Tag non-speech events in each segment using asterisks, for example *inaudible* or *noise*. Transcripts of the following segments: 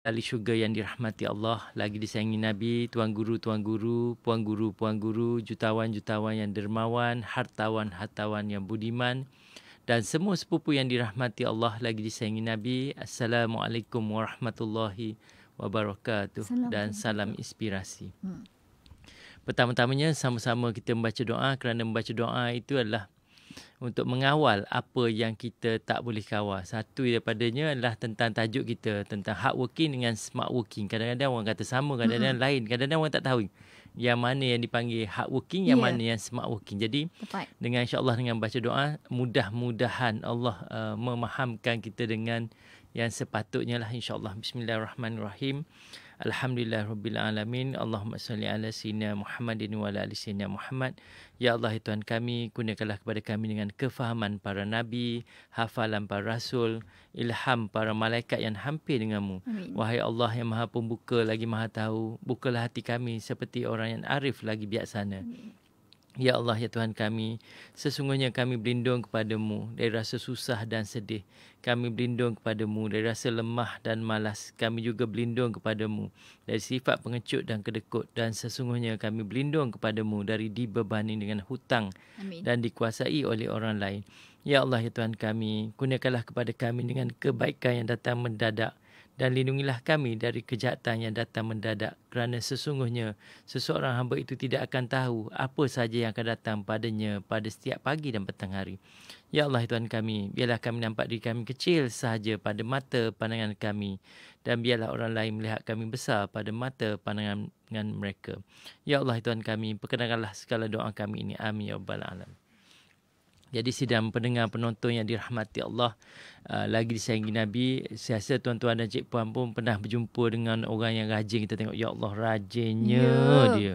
Ali Sugar yang dirahmati Allah, lagi disayangi Nabi, tuan guru, tuan guru, puan guru, puan guru, jutawan, jutawan yang dermawan, hartawan, hartawan yang budiman dan semua sepupu yang dirahmati Allah lagi disayangi Nabi. Assalamualaikum warahmatullahi wabarakatuh dan salam inspirasi. Hmm. Pertama-tamanya sama-sama kita membaca doa kerana membaca doa itu adalah untuk mengawal apa yang kita tak boleh kawal. Satu daripadanya adalah tentang tajuk kita tentang hard working dengan smart working. Kadang-kadang orang kata sama, kadang-kadang mm-hmm. lain, kadang-kadang orang tak tahu yang mana yang dipanggil hard working, yang yeah. mana yang smart working. Jadi Tepat. dengan insya-Allah dengan baca doa, mudah-mudahan Allah uh, memahamkan kita dengan yang sepatutnya lah insya-Allah. Bismillahirrahmanirrahim. Alhamdulillah Rabbil Alamin Allahumma salli ala sinna Muhammadin wa ala sinna Muhammad Ya Allah ya Tuhan kami Gunakanlah kepada kami dengan kefahaman para Nabi Hafalan para Rasul Ilham para malaikat yang hampir denganmu Amin. Wahai Allah yang maha pembuka lagi maha tahu Bukalah hati kami seperti orang yang arif lagi biasa Amin. Ya Allah, Ya Tuhan kami, sesungguhnya kami berlindung kepadamu dari rasa susah dan sedih. Kami berlindung kepadamu dari rasa lemah dan malas. Kami juga berlindung kepadamu dari sifat pengecut dan kedekut. Dan sesungguhnya kami berlindung kepadamu dari dibebani dengan hutang Amin. dan dikuasai oleh orang lain. Ya Allah, Ya Tuhan kami, kurniakanlah kepada kami dengan kebaikan yang datang mendadak dan lindungilah kami dari kejahatan yang datang mendadak kerana sesungguhnya seseorang hamba itu tidak akan tahu apa sahaja yang akan datang padanya pada setiap pagi dan petang hari. Ya Allah Tuhan kami, biarlah kami nampak diri kami kecil sahaja pada mata pandangan kami dan biarlah orang lain melihat kami besar pada mata pandangan mereka. Ya Allah Tuhan kami, perkenankanlah segala doa kami ini. Amin. Ya Rabbal alam. Jadi sidang pendengar penonton yang dirahmati Allah uh, lagi disayangi Nabi, saya rasa tuan-tuan dan cik puan pun pernah berjumpa dengan orang yang rajin kita tengok ya Allah rajinnya yeah. dia.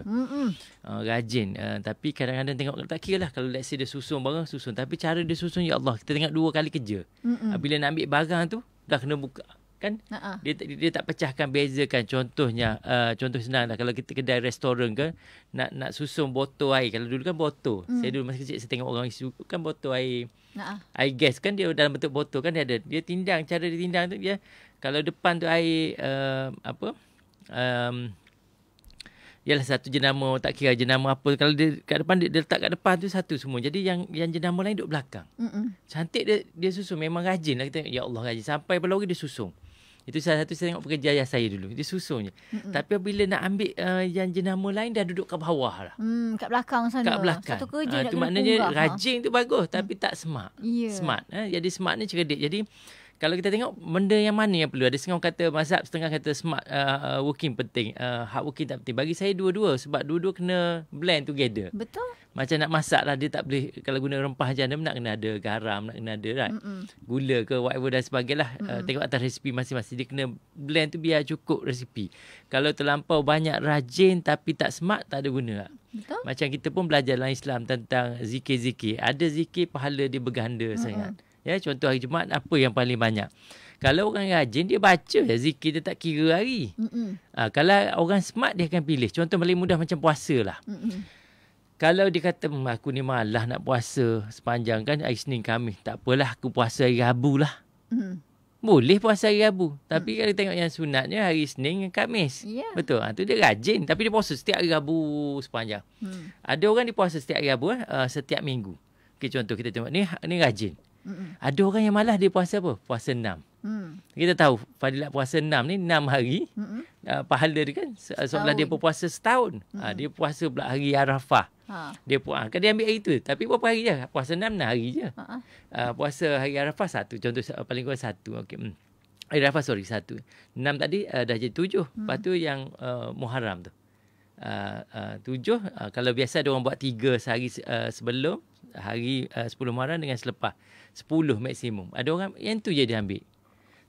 Uh, rajin uh, tapi kadang-kadang tengok tak lah kalau let's say dia susun barang susun tapi cara dia susun ya Allah kita tengok dua kali kerja. Mm-mm. Bila nak ambil barang tu dah kena buka kan uh-huh. dia, dia dia tak pecahkan bezakan contohnya uh, contoh senang lah kalau kita kedai restoran ke nak nak susun botol air kalau dulu kan botol mm. saya dulu masa kecil saya tengok orang isu kan botol air uh-huh. air gas kan dia dalam bentuk botol kan dia ada dia tindang cara dia tindang tu dia kalau depan tu air uh, apa um, ialah satu jenama tak kira jenama apa kalau dia kat depan dia, dia letak kat depan tu satu semua jadi yang yang jenama lain duduk belakang. Mm-mm. Cantik dia dia susun memang rajinlah kita ya Allah rajin sampai pada lori dia susung itu salah satu saya tengok pekerja saya dulu. Itu susunya. Mm-mm. Tapi bila nak ambil uh, yang jenama lain dah duduk kat bawah lah. Hmm, kat belakang sana. Kat belakang. Satu kerja uh, nak maknanya punggah, ha. rajin ha? tu bagus tapi mm. tak smart. Yeah. Smart. Eh? Jadi smart ni cerdik. Jadi kalau kita tengok benda yang mana yang perlu ada setengah kata mazhab setengah kata smart uh, uh, working penting uh, hard working tak penting bagi saya dua-dua sebab dua-dua kena blend together betul macam nak masak lah dia tak boleh kalau guna rempah je dia nak kena ada garam nak kena ada right? gula ke whatever dan sebagainya uh, tengok atas resipi masing-masing dia kena blend tu biar cukup resipi kalau terlampau banyak rajin tapi tak smart tak ada guna lah. betul macam kita pun belajar dalam Islam tentang zikir-zikir ada zikir pahala dia berganda Mm-mm. sangat Ya, contoh hari Jumaat apa yang paling banyak? Kalau orang rajin dia baca ya, zikir dia tak kira hari. Ha, kalau orang smart dia akan pilih. Contoh paling mudah macam puasa lah. Kalau dia kata hmm, aku ni malah nak puasa sepanjang kan hari Senin Khamis. Tak apalah aku puasa hari Rabu lah. Mm. Boleh puasa hari Rabu. Mm. Tapi mm. kalau dia tengok yang sunatnya hari Senin dan Khamis. Yeah. Betul. Ha, dia rajin tapi dia puasa setiap hari Rabu sepanjang. Mm. Ada orang dia puasa setiap hari Rabu uh, setiap minggu. Okay, contoh kita tengok ni ni rajin. Mm-mm. Ada orang yang malas dia puasa apa? Puasa enam. Mm. Kita tahu padilah puasa enam ni enam hari. Uh, pahala dia kan sebelah dia puasa setahun. Uh, dia puasa pula hari Arafah. Ha. Dia pun ah, kan dia ambil hari tu tapi berapa hari je? Puasa enam nah hari je. Ha. Uh, puasa hari Arafah satu contoh paling kurang satu. Okey. Hmm. Hari Arafah sorry satu. Enam tadi uh, dah jadi tujuh. Hmm. Lepas tu yang uh, Muharram tu. Uh, uh, tujuh uh, kalau biasa dia orang buat tiga sehari uh, sebelum hari uh, 10 Muharram dengan selepas. 10 maksimum. Ada orang yang tu je dia ambil.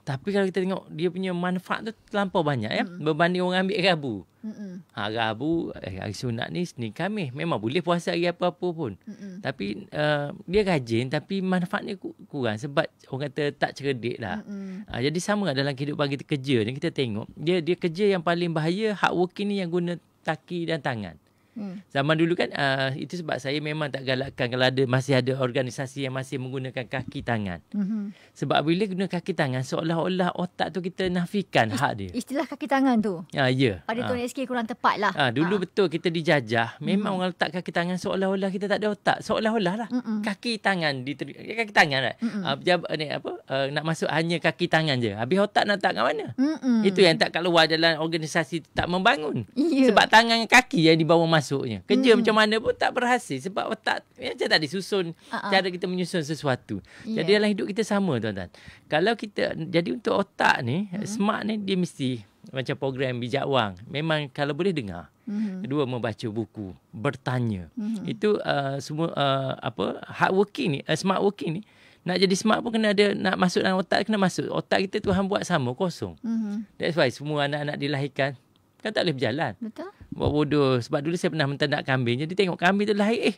Tapi kalau kita tengok dia punya manfaat tu terlampau banyak ya mm. berbanding orang ambil rabu. Mm-mm. Ha rabu eh, hari sunat ni ni kami memang boleh puasa hari apa-apa pun. Mm-mm. Tapi uh, dia rajin tapi manfaatnya kurang sebab orang kata tak cerdik lah. Ha, jadi sama lah dalam kehidupan kita kerja ni kita tengok dia dia kerja yang paling bahaya hard working ni yang guna kaki dan tangan. Hmm. Zaman dulu kan uh, itu sebab saya memang tak galakkan kalau ada masih ada organisasi yang masih menggunakan kaki tangan. Hmm. Sebab bila guna kaki tangan seolah-olah otak tu kita nafikan Ist- hak dia. Istilah kaki tangan tu. Ha uh, ya. Pada uh. Ah. Tony SK kurang tepatlah. Ha uh, dulu uh. betul kita dijajah memang hmm. orang letak kaki tangan seolah-olah kita tak ada otak. Seolah-olah lah. Hmm. Kaki tangan di diter- ya, kaki tangan lah. Hmm. Uh, jab- ni apa uh, nak masuk hanya kaki tangan je. Habis otak nak tak kat mana? Hmm. Itu yang tak keluar dalam organisasi tak membangun. Yeah. Sebab tangan dan kaki yang dibawa masuk masuknya. Kerja hmm. macam mana pun tak berhasil sebab tak ya, macam tadi susun uh-uh. cara kita menyusun sesuatu. Yeah. Jadi ya. dalam hidup kita sama tuan-tuan. Kalau kita jadi untuk otak ni, hmm. smart ni dia mesti macam program bijak wang. Memang kalau boleh dengar. Hmm. Kedua membaca buku, bertanya. Hmm. Itu uh, semua uh, apa hard working ni, uh, smart working ni nak jadi smart pun kena ada nak masuk dalam otak kena masuk. Otak kita Tuhan buat sama kosong. Hmm. That's why semua anak-anak dilahirkan kan tak boleh berjalan. Betul buat bodoh sebab dulu saya pernah mentandak kambing jadi tengok kambing tu lahir eh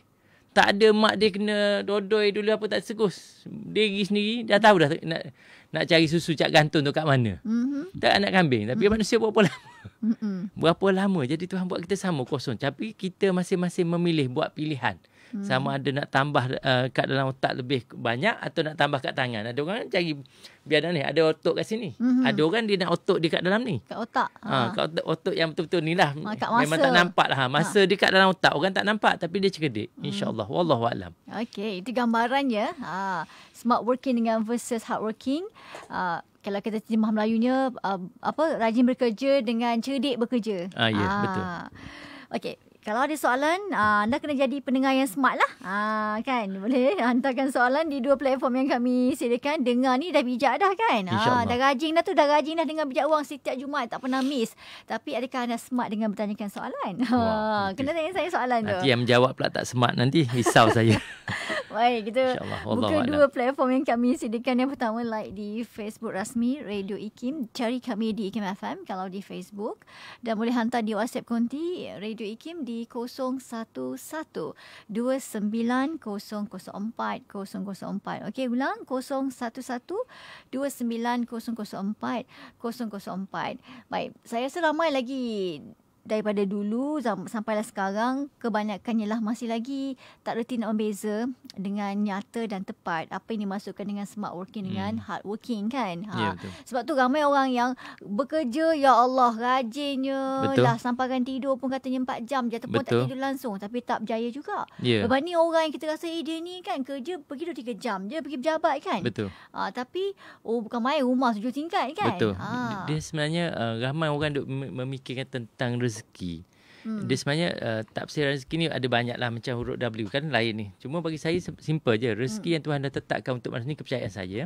tak ada mak dia kena dodoi dulu apa tak segus diri sendiri dah tahu dah nak nak cari susu cak gantung tu kat mana mm-hmm. tak anak kambing tapi mm-hmm. manusia buat apa lama mm-hmm. berapa lama jadi Tuhan buat kita sama kosong tapi kita masing-masing memilih buat pilihan Hmm. Sama ada nak tambah uh, kat dalam otak lebih banyak atau nak tambah kat tangan. Ada orang cari biar ni ada otot kat sini. Hmm. Ada orang dia nak otot dia kat dalam ni. Kat otak. Ha, ha. kat otot, otot yang betul-betul ni lah. Ah, Memang tak nampak lah. Ha, ha. Masa ha. dia kat dalam otak orang tak nampak tapi dia cekedik. Hmm. InsyaAllah. Wallahualam. Okay. Itu gambarannya. Ha. Smart working dengan versus hard working. Ha. Kalau kita timah Melayunya, uh, apa rajin bekerja dengan cerdik bekerja. Ah, ya, yeah, ah. betul. Okey, kalau ada soalan, ah, anda kena jadi pendengar yang smart lah. Ah, kan? Boleh hantarkan soalan di dua platform yang kami sediakan. Dengar ni dah bijak dah kan? Uh, dah rajin dah tu. Dah rajin dah dengan bijak wang setiap Jumaat. Tak pernah miss. Tapi adakah anda smart dengan bertanyakan soalan? Wah, *laughs* kena tanya saya soalan nanti tu. Nanti yang menjawab pula tak smart nanti. Risau saya. *laughs* Baik, kita Allah, buka Allah dua Allah. platform yang kami sediakan. Yang pertama, like di Facebook rasmi Radio IKIM. Cari kami di IKIM FM kalau di Facebook. Dan boleh hantar di WhatsApp konti Radio IKIM di 011-2904-004. Okey, ulang 011-2904-004. Baik, saya rasa ramai lagi daripada dulu sampailah sekarang kebanyakannya lah masih lagi tak reti nak membeza dengan nyata dan tepat apa yang dimasukkan dengan smart working dengan hmm. hard working kan ha. yeah, ya, sebab tu ramai orang yang bekerja ya Allah rajinnya betul. lah sampai kan tidur pun katanya 4 jam je ataupun betul. tak tidur langsung tapi tak berjaya juga yeah. berbanding orang yang kita rasa eh dia ni kan kerja pergi 2-3 jam je pergi berjabat kan betul ha, tapi oh bukan main rumah tujuh tingkat kan betul ha. dia sebenarnya uh, ramai orang duk memikirkan tentang rezeki rezeki. Hmm. Dia sebenarnya uh, tafsir rezeki ni ada banyak lah macam huruf W kan lain ni. Cuma bagi saya simple je. Rezeki hmm. yang Tuhan dah tetapkan untuk manusia ni kepercayaan saya.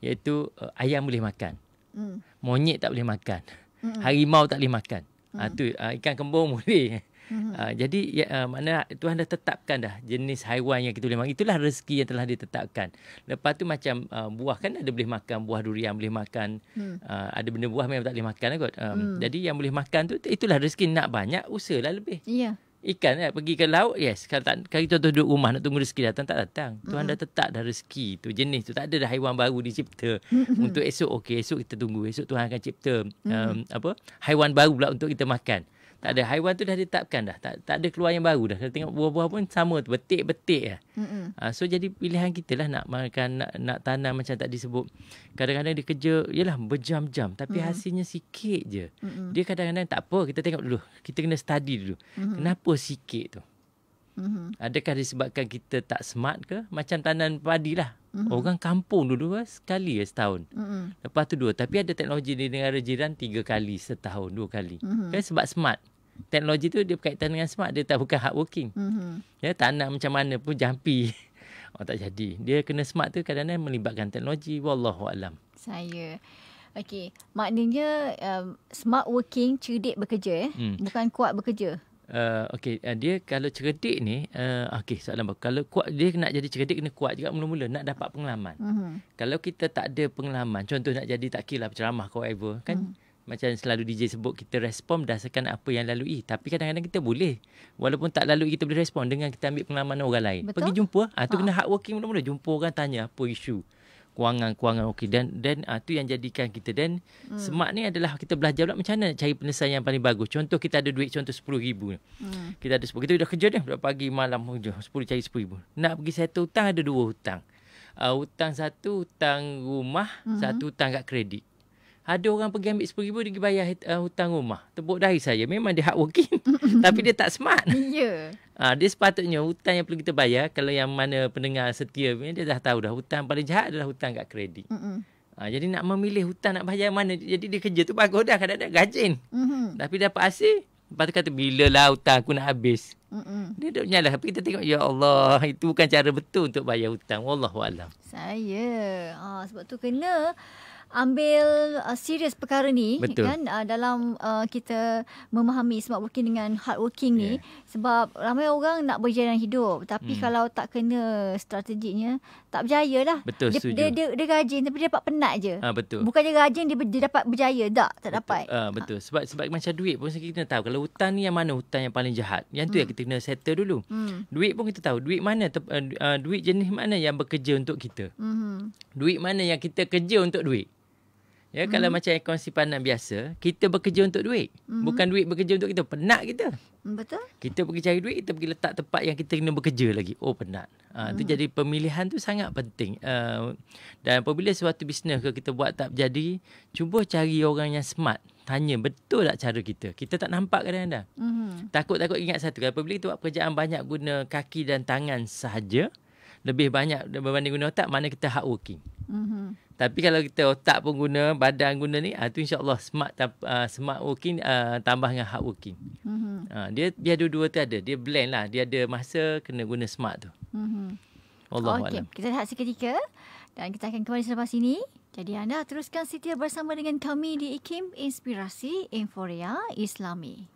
Iaitu uh, ayam boleh makan. Hmm. Monyet tak boleh makan. Hmm. Harimau tak boleh makan. Hmm. Ha, tu, uh, ikan kembung *laughs* boleh. Uh, jadi ya, uh, ah, mana Tuhan dah tetapkan dah jenis haiwan yang kita boleh makan. Itulah rezeki yang telah ditetapkan. Lepas tu macam uh, buah kan ada boleh makan buah durian boleh makan. Hmm. Uh, ada benda buah memang tak boleh makan lah kot. Um, hmm. Jadi yang boleh makan tu itulah rezeki nak banyak usahlah lebih. Ya. Yeah. Ikan eh, pergi ke laut yes kalau tak kalau kita duduk rumah nak tunggu rezeki datang tak datang Tuhan hmm. dah tetap dah rezeki tu jenis tu tak ada dah haiwan baru dicipta *laughs* untuk esok okey esok kita tunggu esok Tuhan akan cipta hmm. um, hmm. apa haiwan baru pula untuk kita makan tak ada haiwan tu dah ditetapkan dah. Tak tak ada keluar yang baru dah. Kita tengok buah-buah pun sama tu betik-betik ya. ah. Ha, so jadi pilihan kita lah nak makan nak, nak tanam macam tak disebut. Kadang-kadang dia kerja yalah berjam-jam tapi Mm-mm. hasilnya sikit je. Mm-mm. Dia kadang-kadang tak apa kita tengok dulu. Kita kena study dulu. Mm-hmm. Kenapa sikit tu? Mm-hmm. Adakah disebabkan kita tak smart ke? Macam tanam padi lah. Mm-hmm. Orang kampung dulu lah, sekali ya setahun. Mm-hmm. Lepas tu dua. Tapi ada teknologi di negara jiran tiga kali setahun, dua kali. Mm-hmm. Kan sebab smart. mm teknologi tu dia berkaitan dengan smart dia tak bukan working Mm-hmm. Ya tak nak macam mana pun jampi. *laughs* Oh tak jadi. Dia kena smart tu kadang-kadang melibatkan teknologi wallahu alam. Saya. Okey, maknanya um, smart working cerdik bekerja eh, hmm. bukan kuat bekerja. Uh, okey, uh, dia kalau cerdik ni uh, okey soalan baru. kalau kuat dia nak jadi cerdik kena kuat juga mula-mula nak dapat pengalaman. Mm-hmm. Kalau kita tak ada pengalaman, contoh nak jadi tak kira lah, ceramah kau whatever kan. Mm macam selalu DJ sebut kita respon berdasarkan apa yang lalui tapi kadang-kadang kita boleh walaupun tak lalui kita boleh respon dengan kita ambil pengalaman orang lain Betul? pergi jumpa ah ha, tu ha. kena hard working mula-mula jumpa orang tanya apa isu kewangan-kewangan okey dan dan ah tu yang jadikan kita dan hmm. smart ni adalah kita belajar pula macam mana nak cari penyelesaian yang paling bagus contoh kita ada duit contoh 10000 hmm. kita ada 10 kita dah kerja dah dari pagi malam kerja 10 cari 10000 nak pergi settle hutang ada dua hutang Uh, hutang satu hutang rumah, uh satu hutang kat kredit. Ada orang pergi ambil RM10,000 dia pergi bayar uh, hutang rumah. Tepuk dahi saya. Memang dia hardworking. *laughs* tapi dia tak smart. Ya. Yeah. Uh, dia sepatutnya hutang yang perlu kita bayar. Kalau yang mana pendengar setia punya, dia dah tahu dah. Hutang paling jahat adalah hutang kat kredit. uh, jadi nak memilih hutang nak bayar mana. Jadi dia kerja tu bagus dah. Kadang-kadang gajin. Mm-hmm. tapi dapat hasil. Lepas tu kata, bila lah hutang aku nak habis. Mm-mm. Dia duduk nyala. Tapi kita tengok, ya Allah, itu bukan cara betul untuk bayar hutang. Wallahualam. Saya. Ha, sebab tu kena ambil uh, serius perkara ni Betul. kan uh, dalam uh, kita memahami smart working dengan hard working ni yeah. sebab ramai orang nak berjaya dalam hidup tapi hmm. kalau tak kena strateginya tak berjaya lah. Betul, dia, setuju. Dia, dia, dia rajin tapi dia dapat penat je. Ha, betul. Bukannya rajin dia, dia dapat berjaya. Tak, tak betul. dapat. Ha, betul. Ha. Sebab sebab macam duit pun kita tahu. Kalau hutang ni yang mana hutang yang paling jahat. Yang tu hmm. yang kita kena settle dulu. Hmm. Duit pun kita tahu. Duit mana, uh, duit jenis mana yang bekerja untuk kita. Hmm. Duit mana yang kita kerja untuk duit. Ya hmm. kalau macam akaun simpanan biasa, kita bekerja untuk duit. Hmm. Bukan duit bekerja untuk kita, penat kita. Hmm, betul. Kita pergi cari duit, kita pergi letak tempat yang kita kena bekerja lagi. Oh penat. Ha, hmm. tu jadi pemilihan tu sangat penting. Uh, dan apabila suatu bisnes ke kita buat tak jadi, cuba cari orang yang smart. Tanya betul tak cara kita. Kita tak nampak kadang-kadang. Hmm. Takut-takut ingat satu. Apabila kita buat pekerjaan banyak guna kaki dan tangan sahaja, lebih banyak berbanding guna otak, mana kita hardworking. Hmm. Tapi kalau kita otak pun guna, badan guna ni, ah, tu insyaAllah smart uh, smart working uh, tambah dengan hard working. Mm-hmm. Uh, dia biar dua-dua tu ada. Dia blend lah. Dia ada masa kena guna smart tu. Mm-hmm. Allah okay. Alam. Kita lihat seketika dan kita akan kembali selepas ini. Jadi anda teruskan setia bersama dengan kami di IKIM Inspirasi Inforia Islami.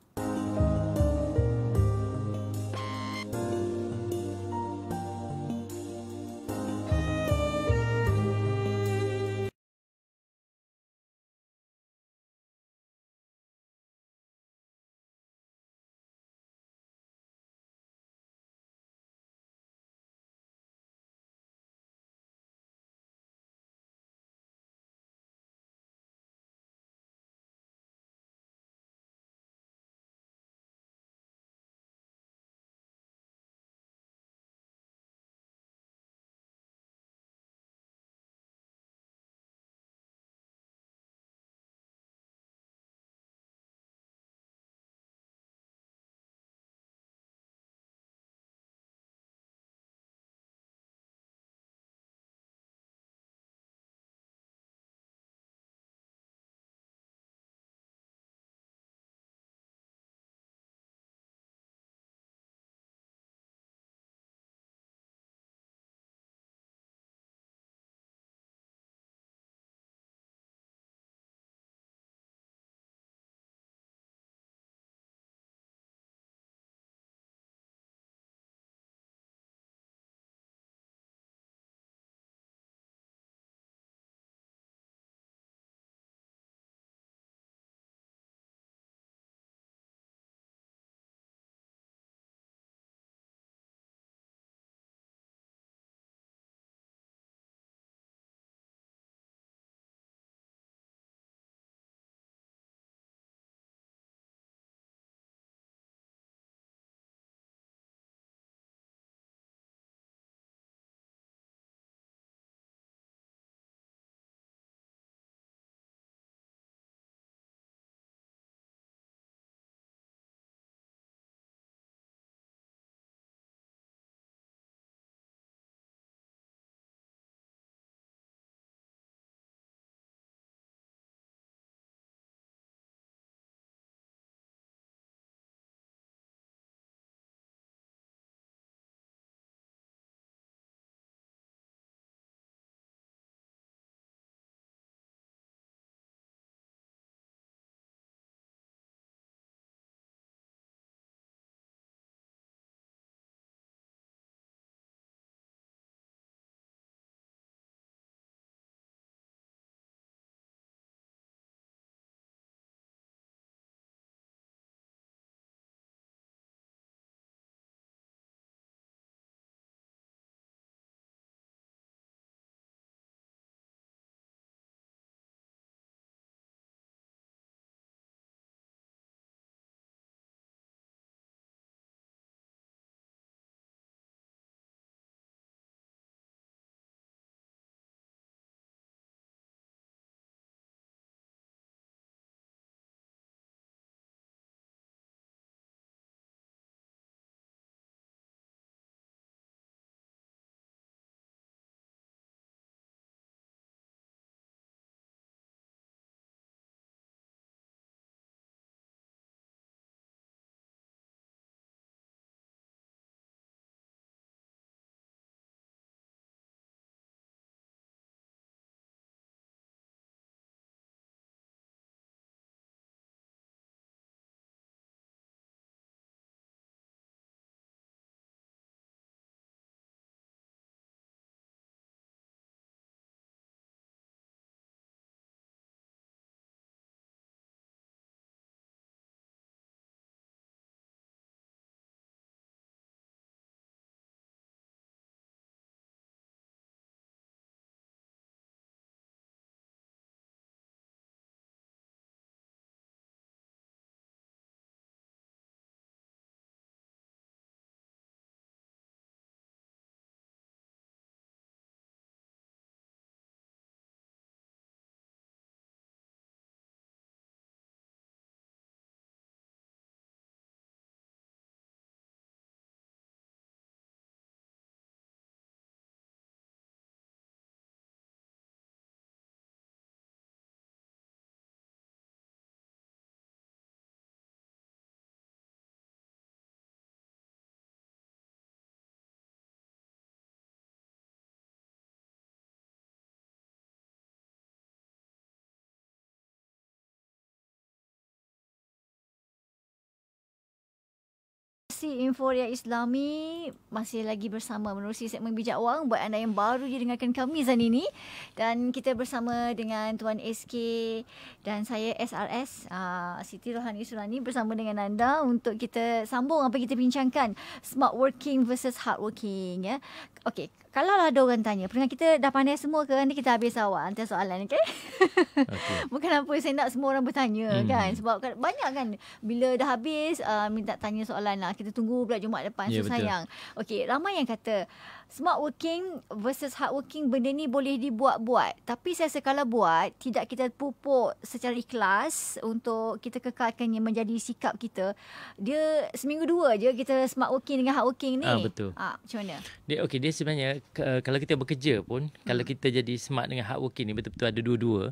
kasih Inforia Islami masih lagi bersama menerusi segmen Bijak Wang buat anda yang baru je dengarkan kami zaman ini dan kita bersama dengan Tuan SK dan saya SRS uh, ah, Siti Rohani Sulani bersama dengan anda untuk kita sambung apa kita bincangkan smart working versus hard working ya. Okey, kalau lah ada orang tanya, pernah kita dah pandai semua ke? Nanti kita habis awal hantar soalan, okey? Okay. *laughs* Bukan apa, saya nak semua orang bertanya hmm. kan. Sebab kan banyak kan, bila dah habis, uh, minta tanya soalan lah. Kita kita tunggu pula Jumaat depan. Yeah, so sayang. Betul. ramai yang kata smart working versus hard working benda ni boleh dibuat-buat. Tapi saya sekala buat, tidak kita pupuk secara ikhlas untuk kita kekalkannya menjadi sikap kita. Dia seminggu dua je kita smart working dengan hard working ni. Ah, betul. Ah, macam mana? Dia, okay, dia sebenarnya kalau kita bekerja pun, hmm. kalau kita jadi smart dengan hard working ni betul-betul ada dua-dua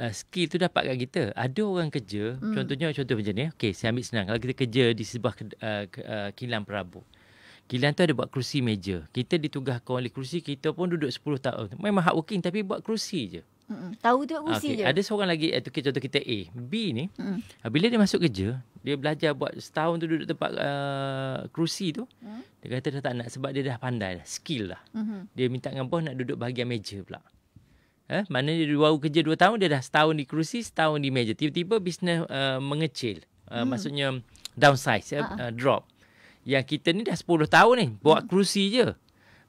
uh, skill tu dapat kat kita. Ada orang kerja, hmm. contohnya contoh macam ni. Eh. Okey, saya ambil senang. Kalau kita kerja di sebuah uh, uh, kilan perabot. Kilan tu ada buat kerusi meja. Kita ditugaskan oleh kerusi, kita pun duduk 10 tahun. Memang hard working tapi buat kerusi je. Mm-mm. Tahu tu buat kerusi okay. je. Ada seorang lagi, itu eh, kita, contoh kita A. B ni, mm. bila dia masuk kerja, dia belajar buat setahun tu duduk tempat uh, kerusi tu. Mm. Dia kata dah tak nak sebab dia dah pandai Skill lah. Mm-hmm. Dia minta dengan bos nak duduk bahagian meja pula. Eh, maknanya dia baru kerja dua tahun, dia dah setahun di kerusi, setahun di meja. Tiba-tiba bisnes uh, mengecil. Uh, hmm. Maksudnya um, downsize, uh, uh, drop. Yang kita ni dah 10 tahun ni, buat hmm. kerusi je.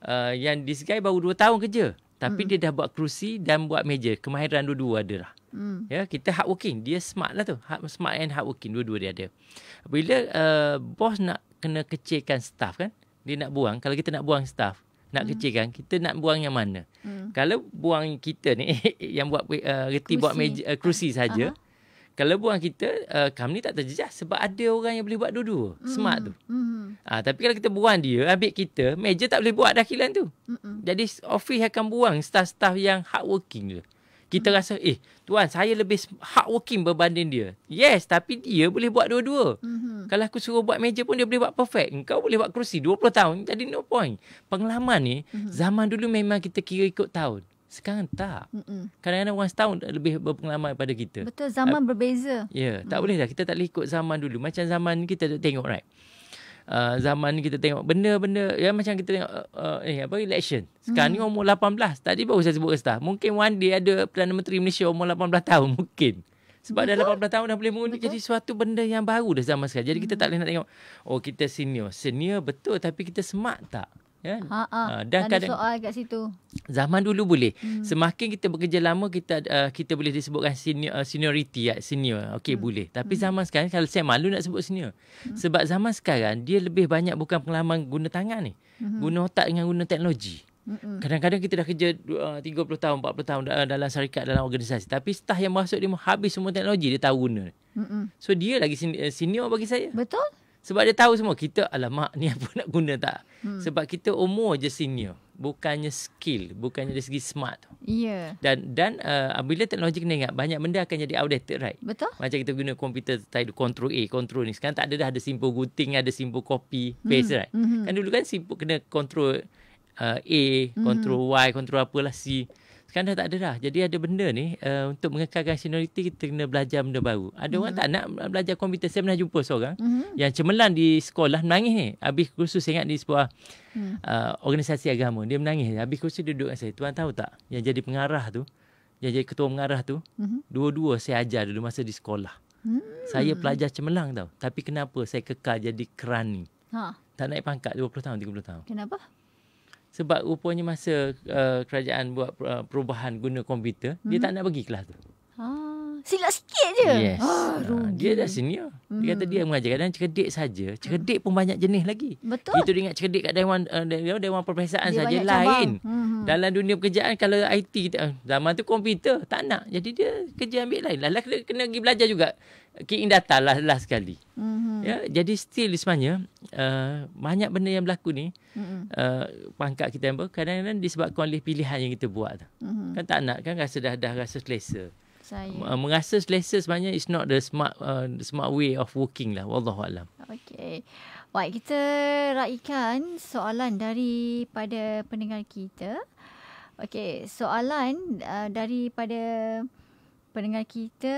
Uh, yang this guy baru dua tahun kerja. Tapi hmm. dia dah buat kerusi dan buat meja. Kemahiran dua-dua ada lah. Hmm. Ya, kita working Dia smart lah tu. Smart and working Dua-dua dia ada. Bila uh, bos nak kena kecilkan staff kan, dia nak buang. Kalau kita nak buang staff, nak hmm. kerja kan kita nak buang yang mana hmm. kalau buang kita ni *laughs* yang buat uh, reti buat meja uh, kerusi saja uh-huh. kalau buang kita uh, eh, kami tak terjejas sebab ada orang yang boleh buat dua-dua hmm. smart tu hmm. uh, tapi kalau kita buang dia ambil kita meja tak boleh buat dakilan tu hmm jadi office akan buang staff-staff yang hardworking je kita hmm. rasa eh tuan saya lebih hardworking berbanding dia. Yes tapi dia boleh buat dua-dua. Hmm. Kalau aku suruh buat meja pun dia boleh buat perfect. Kau boleh buat kerusi 20 tahun jadi no point. Pengalaman ni hmm. zaman dulu memang kita kira ikut tahun. Sekarang tak. Mm-mm. Kadang-kadang orang setahun lebih berpengalaman daripada kita. Betul, zaman uh, berbeza. Ya, yeah, mm. tak hmm. boleh dah. Kita tak boleh ikut zaman dulu. Macam zaman kita tengok, right? Uh, zaman ni kita tengok benda-benda ya macam kita tengok uh, eh, apa election. Sekarang hmm. ni umur 18. Tadi baru saya sebut Ustaz. Mungkin one day ada Perdana Menteri Malaysia umur 18 tahun mungkin. Sebab Betul. dah 18 tahun dah boleh mengundi jadi suatu benda yang baru dah zaman sekarang. Jadi kita tak hmm. boleh nak tengok, oh kita senior. Senior betul tapi kita smart tak? kan? Ha, ha. Uh, dan kadang soal kat situ. Zaman dulu boleh. Hmm. Semakin kita bekerja lama kita uh, kita boleh disebutkan senior uh, seniority ya, senior. Okey hmm. boleh. Tapi hmm. zaman sekarang kalau saya malu nak sebut senior. Hmm. Sebab zaman sekarang dia lebih banyak bukan pengalaman guna tangan ni. Hmm. Guna otak dengan guna teknologi. Hmm. Kadang-kadang kita dah kerja uh, 30 tahun 40 tahun dalam, dalam syarikat dalam organisasi tapi staff yang masuk dia habis semua teknologi dia tahu guna. Mm-mm. So dia lagi senior bagi saya. Betul? Sebab dia tahu semua kita alamak ni apa nak guna tak. Hmm. Sebab kita umur je senior, bukannya skill, bukannya dari segi smart tu. Ya. Yeah. Dan dan uh, bila teknologi kena ingat banyak benda akan jadi outdated right. Betul. Macam kita guna komputer tadi control A, control ni sekarang tak ada dah ada simple gunting, ada simple copy, hmm. paste hmm. right. Hmm. Kan dulu kan simple kena control uh, A, hmm. control hmm. Y, control apalah C. Sekarang dah tak ada dah. Jadi ada benda ni uh, untuk mengekalkan senioriti kita kena belajar benda baru. Ada mm-hmm. orang mhm. tak nak belajar komputer. Saya pernah jumpa seorang mm-hmm. yang cemerlang di sekolah menangis ni. Habis kursus saya ingat di sebuah mm. uh, organisasi agama. Dia menangis. Habis kursus dia duduk dengan saya. Tuan tahu tak yang jadi pengarah tu, yang jadi ketua pengarah tu, mm-hmm. dua-dua saya ajar dulu masa di sekolah. Mm-hmm. Saya pelajar cemerlang tau. Tapi kenapa saya kekal jadi kerani? Ha. Tak naik pangkat 20 tahun, 30 tahun. Kenapa? sebab rupanya masa uh, kerajaan buat uh, perubahan guna komputer hmm dia mhm. tak nak bagi kelas tu ah silap sikit je yes. ah, ah dia dah senior Mm. Dia kata dia mengajar kadang cerdik saja, cerdik pun banyak jenis lagi. Betul. Itu dengan cerdik kat dewan uh, dewan perpesaan saja lain. Mm-hmm. Dalam dunia pekerjaan kalau IT kita eh, zaman tu komputer tak nak. Jadi dia kerja ambil lain. Lah kena, kena pergi belajar juga keying data lah last sekali. Mm-hmm. Ya, jadi still sebenarnya uh, banyak benda yang berlaku ni mm-hmm. uh, pangkat kita apa kadang-kadang disebabkan oleh pilihan yang kita buat tu. Mm-hmm. Kan tak nak kan rasa dah dah rasa selesa saya. Uh, merasa selesa sebenarnya it's not the smart uh, the smart way of working lah wallahu alam. Okey. Baik kita raikan soalan daripada pendengar kita. Okey, soalan uh, daripada pendengar kita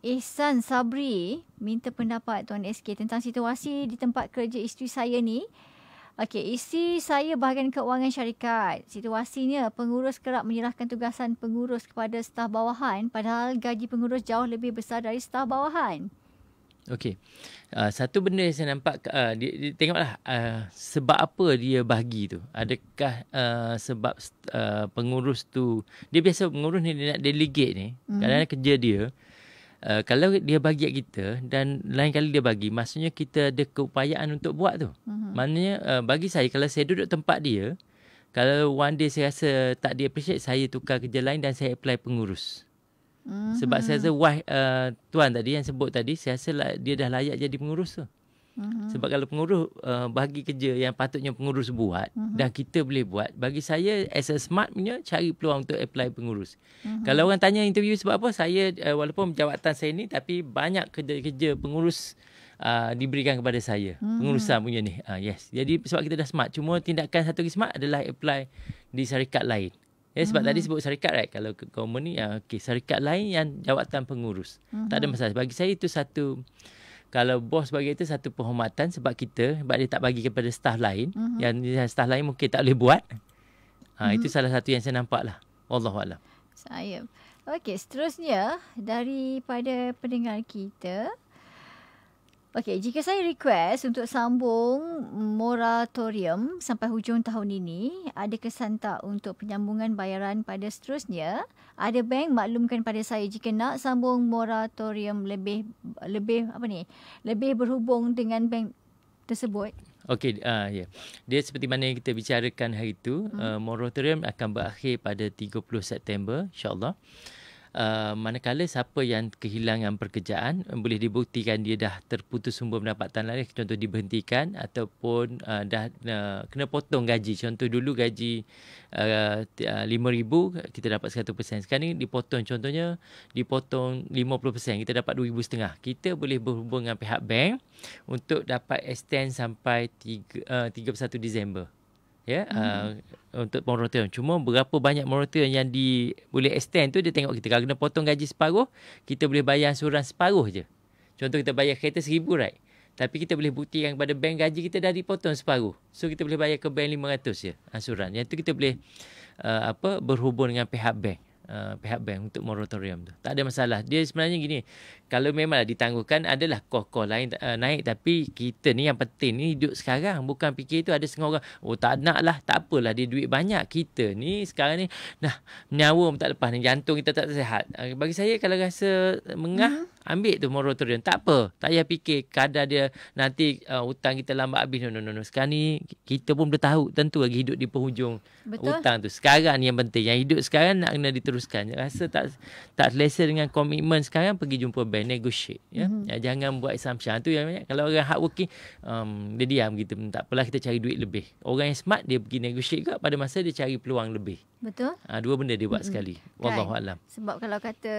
Ihsan Sabri minta pendapat Tuan SK tentang situasi di tempat kerja isteri saya ni. Okey, isi saya bahagian keuangan syarikat. Situasinya, pengurus kerap menyerahkan tugasan pengurus kepada staf bawahan padahal gaji pengurus jauh lebih besar dari staf bawahan. Okey. Uh, satu benda yang saya nampak uh, ah, dia, dia tengoklah uh, sebab apa dia bagi tu. Adakah uh, sebab uh, pengurus tu dia biasa pengurus ni dia nak delegate ni. Mm-hmm. kerja dia uh, kalau dia bagi kita dan lain kali dia bagi maksudnya kita ada keupayaan untuk buat tu uh-huh. maknanya uh, bagi saya kalau saya duduk tempat dia kalau one day saya rasa tak dia appreciate saya tukar kerja lain dan saya apply pengurus uh-huh. sebab saya rasa wife uh, tuan tadi yang sebut tadi saya rasa lah dia dah layak jadi pengurus tu uh Mm-hmm. Sebab kalau pengurus uh, bagi kerja yang patutnya pengurus buat mm-hmm. dan kita boleh buat, bagi saya as a smart punya cari peluang untuk apply pengurus. Mm-hmm. Kalau orang tanya interview sebab apa? Saya uh, walaupun jawatan saya ni tapi banyak kerja-kerja pengurus Uh, diberikan kepada saya hmm. pengurusan punya ni uh, yes jadi sebab kita dah smart cuma tindakan satu lagi smart adalah apply di syarikat lain Yes, ya, yeah, sebab mm-hmm. tadi sebut syarikat right kalau government ni uh, ah, okey syarikat lain yang jawatan pengurus hmm. tak ada mm-hmm. masalah bagi saya itu satu uh, kalau bos bagi itu satu penghormatan sebab kita sebab dia tak bagi kepada staff lain uh-huh. yang staff lain mungkin tak boleh buat. Ha uh-huh. itu mhm. salah satu yang saya nampaklah. Wallahualam. Saya. Okey, seterusnya daripada pendengar kita Okey, jika saya request untuk sambung moratorium sampai hujung tahun ini, ada kesan tak untuk penyambungan bayaran pada seterusnya? Ada bank maklumkan pada saya jika nak sambung moratorium lebih lebih apa ni? Lebih berhubung dengan bank tersebut. Okey, uh, ah yeah. ya. Dia seperti mana yang kita bicarakan hari itu, hmm. uh, moratorium akan berakhir pada 30 September, insya-Allah. Uh, manakala siapa yang kehilangan pekerjaan uh, boleh dibuktikan dia dah terputus sumber pendapatan lain contoh diberhentikan ataupun uh, dah uh, kena potong gaji contoh dulu gaji uh, 5000 uh, kita dapat 100% sekarang ni dipotong contohnya dipotong 50% kita dapat 2500 kita boleh berhubung dengan pihak bank untuk dapat extend sampai 3, uh, 31 Disember ya hmm. uh, untuk pemerintah cuma berapa banyak moratorium yang di boleh extend tu dia tengok kita kalau kena potong gaji separuh kita boleh bayar ansuran separuh je contoh kita bayar kereta seribu right tapi kita boleh buktikan kepada bank gaji kita dah dipotong separuh so kita boleh bayar ke bank 500 je ansuran uh, yang tu kita boleh uh, apa berhubung dengan pihak bank uh, pihak bank untuk moratorium tu. Tak ada masalah. Dia sebenarnya gini, kalau memanglah ditangguhkan adalah kos-kos lain uh, naik tapi kita ni yang penting ni hidup sekarang bukan fikir tu ada setengah orang oh tak nak lah tak apalah dia duit banyak kita ni sekarang ni nah nyawa pun tak lepas ni jantung kita tak sihat uh, ah, bagi saya kalau rasa mengah mm-hmm ambil tu moratorium tak apa tak payah fikir kadar dia nanti uh, hutang kita lambat habis no no no, no. sekarang ni kita pun belum tahu tentu lagi hidup di penghujung Betul. hutang tu sekarang ni yang penting yang hidup sekarang nak kena diteruskan rasa tak tak selesa dengan komitmen sekarang pergi jumpa bank negotiate ya mm-hmm. jangan buat assumption tu yang banyak kalau orang hard working um, dia diam gitu tak apalah kita cari duit lebih orang yang smart dia pergi negotiate juga pada masa dia cari peluang lebih betul ha, dua benda dia buat mm-hmm. sekali kan? wallahu alam sebab kalau kata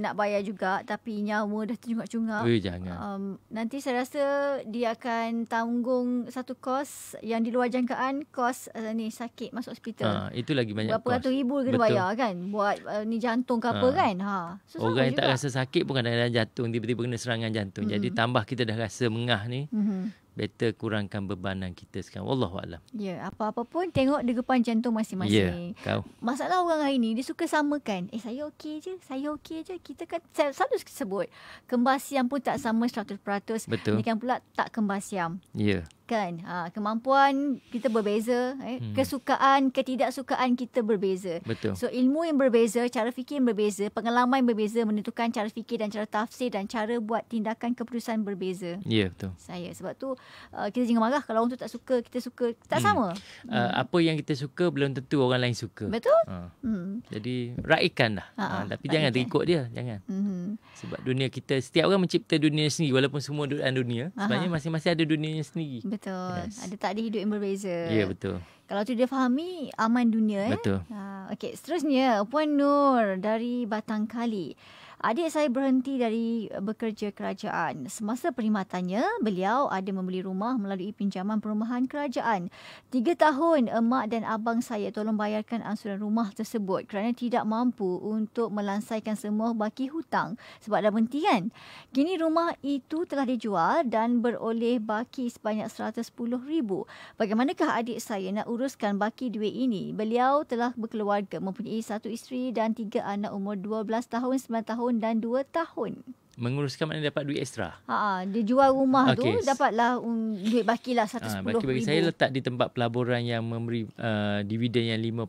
nak bayar juga tapi nyawa lama dah tercungap-cungap. Eh, Um, nanti saya rasa dia akan tanggung satu kos yang di luar jangkaan, kos uh, ni sakit masuk hospital. Ha, itu lagi banyak Berapa kos. Berapa ratus ribu kena Betul. bayar kan? Buat uh, ni jantung ke apa ha. kan? Ha. So, Orang yang juga. tak rasa sakit pun kadang-kadang jantung, tiba-tiba kena serangan jantung. Mm-hmm. Jadi tambah kita dah rasa mengah ni, mm-hmm better kurangkan bebanan kita sekarang. Wallahualam. Ya, yeah, apa-apa pun tengok degupan jantung masing-masing. Ya, yeah, kau. Masalah orang hari ini dia suka samakan. Eh, saya okey je. Saya okey je. Kita kan selalu sebut. Kembar siam pun tak sama 100%. Betul. Ini kan pula tak kembar siam. Ya. Yeah kan ha, kemampuan kita berbeza eh? hmm. kesukaan ketidaksukaan kita berbeza Betul. so ilmu yang berbeza cara fikir yang berbeza pengalaman yang berbeza menentukan cara fikir dan cara tafsir dan cara buat tindakan keputusan berbeza ya yeah, betul saya sebab tu uh, kita jangan marah kalau orang tu tak suka kita suka tak hmm. sama uh, hmm. apa yang kita suka belum tentu orang lain suka betul ha. hmm. jadi raikan lah ha, ha, ha. tapi raikan. jangan terikut dia jangan hmm. sebab dunia kita setiap orang mencipta dunia sendiri walaupun semua duduk dalam dunia Aha. sebenarnya masing-masing ada dunianya sendiri betul Betul. Yes. Ada tak ada hidup yang berbeza. Ya, yeah, betul. Kalau tu dia fahami, aman dunia. Eh. Betul. Eh? Uh, Okey, seterusnya Puan Nur dari Batang Kali. Adik saya berhenti dari eh, bekerja kerajaan. Semasa perkhidmatannya, beliau ada membeli rumah melalui pinjaman perumahan kerajaan. Tiga tahun, emak eh, dan abang saya tolong bayarkan ansuran rumah tersebut kerana tidak mampu untuk melansaikan semua baki hutang sebab dah berhenti kan. Kini rumah itu telah dijual dan beroleh baki sebanyak RM110,000. Bagaimanakah adik saya nak uruskan baki duit ini? Beliau telah berkeluarga mempunyai satu isteri dan tiga anak umur 12 tahun, 9 tahun tahun dan 2 tahun. Menguruskan mana dapat duit ekstra? Ha, ha dia jual rumah okay. tu dapatlah um, duit bakilah 110,000. Ha, bagi bagi saya letak di tempat pelaburan yang memberi uh, dividen yang 5%